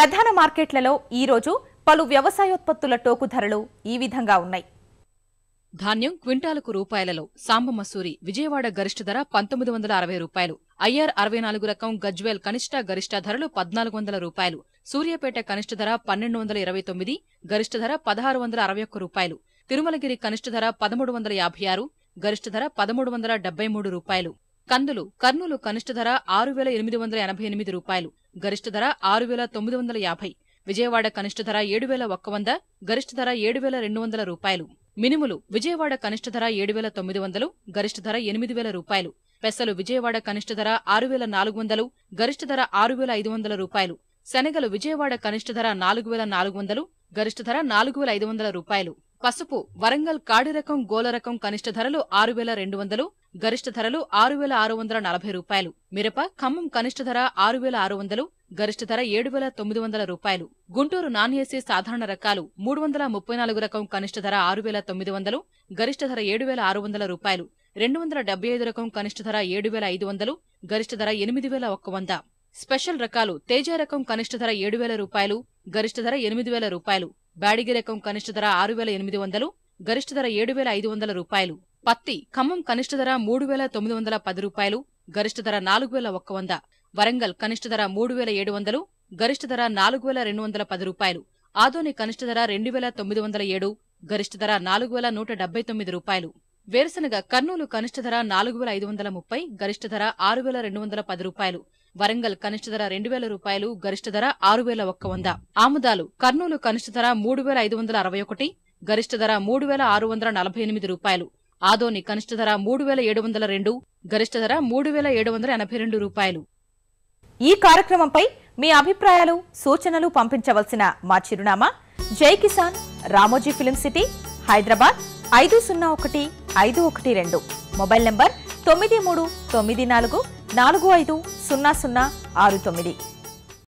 ప్రధాన మార్కెట్లలో ఈరోజు పలు వ్యవసాయోత్పత్తుల టోకు ధరలు ఈ విధంగా ఉన్నాయి ధాన్యం క్వింటాలకు రూపాయలలో సాంబ మసూరి విజయవాడ గరిష్ట ధర పంతొమ్మిది వందల అరవై రూపాయలు ఐఆర్ అరవై నాలుగు రకం గజ్వేల్ కనిష్ట గరిష్ట ధరలు పద్నాలుగు వందల రూపాయలు సూర్యాపేట కనిష్ట ధర పన్నెండు వందల ఇరవై తొమ్మిది గరిష్ట ధర పదహారు వందల అరవై ఒక్క రూపాయలు తిరుమలగిరి కనిష్ట ధర పదమూడు వందల యాభై ఆరు గరిష్ట ధర పదమూడు వందల డెబ్బై మూడు రూపాయలు కందులు కర్నూలు కనిష్ట ధర ఆరు వేల ఎనిమిది వందల ఎనభై ఎనిమిది రూపాయలు గరిష్ట ధర ఆరు వేల తొమ్మిది వందల యాభై విజయవాడ కనిష్ట ధర ఏడు వేల ఒక్క వంద గరిష్ట ధర ఏడు వేల రెండు వందల రూపాయలు మినుములు విజయవాడ కనిష్ట ధర ఏడు వేల తొమ్మిది వందలు గరిష్ట ధర ఎనిమిది వేల రూపాయలు పెసలు విజయవాడ కనిష్ట ధర ఆరు వేల నాలుగు వందలు గరిష్ట ధర ఆరు వేల ఐదు వందల రూపాయలు శనగలు విజయవాడ కనిష్ట ధర నాలుగు వేల నాలుగు వందలు గరిష్ట ధర నాలుగు వేల ఐదు వందల రూపాయలు పసుపు వరంగల్ కాడి రకం గోల రకం కనిష్ట ధరలు ఆరు వేల రెండు వందలు గరిష్ట ధరలు ఆరు వేల ఆరు వందల నలభై రూపాయలు మిరప ఖమ్మం కనిష్ట ధర ఆరు వేల ఆరు వందలు గరిష్ట ధర ఏడు వేల తొమ్మిది వందల రూపాయలు గుంటూరు నాన్ ఏసీ సాధారణ రకాలు మూడు వందల ముప్పై నాలుగు రకం కనిష్ట ధర ఆరు వేల తొమ్మిది వందలు గరిష్ట ధర ఏడు వేల ఆరు వందల రూపాయలు రెండు వందల డెబ్బై ఐదు రకం కనిష్ట ధర ఏడు వేల ఐదు వందలు గరిష్ట ధర ఎనిమిది వేల ఒక్క వంద స్పెషల్ రకాలు తేజ రకం కనిష్ట ధర ఏడు వేల రూపాయలు గరిష్ట ధర ఎనిమిది వేల రూపాయలు బ్యాడిగి రకం కనిష్ట ధర ఆరు వేల ఎనిమిది వందలు గరిష్ట ధర ఏడు వేల ఐదు వందల రూపాయలు పత్తి ఖమ్మం కనిష్ట ధర మూడు వేల తొమ్మిది వందల పది రూపాయలు గరిష్ట ధర నాలుగు వేల ఒక్క వంద వరంగల్ కనిష్ట ధర మూడు వేల ఏడు వందలు గరిష్ట ధర నాలుగు వేల రెండు వందల పది రూపాయలు ఆదోని కనిష్ట ధర రెండు వేల తొమ్మిది వందల ఏడు గరిష్ట ధర నాలుగు వేల నూట డెబ్బై తొమ్మిది రూపాయలు వేరుశనగ కర్నూలు కనిష్ట ధర నాలుగు వేల ఐదు వందల ముప్పై గరిష్ట ధర ఆరు వేల రెండు వందల పది రూపాయలు వరంగల్ కనిష్ట ధర రెండు వేల రూపాయలు గరిష్ట ధర ఆరు వేల ఒక్క వంద ఆముదాలు కర్నూలు కనిష్ట ధర మూడు వేల ఐదు వందల అరవై ఒకటి గరిష్ట ధర మూడు వేల ఆరు వందల నలభై ఎనిమిది రూపాయలు ఆదోని కనిష్ట ధర మూడు వేల ఏడు వందల రెండు గరిష్ట ధర మూడు వేల ఏడు వందల ఎనభై రెండు రూపాయలు ఈ కార్యక్రమంపై మీ అభిప్రాయాలు సూచనలు పంపించవలసిన మా చిరునామా జై కిసాన్ రామోజీ ఫిలిం సిటీ హైదరాబాద్ ఐదు సున్నా ఒకటి ఐదు ఒకటి రెండు మొబైల్ నంబర్ తొమ్మిది మూడు తొమ్మిది నాలుగు నాలుగు ఐదు సున్నా సున్నా ఆరు తొమ్మిది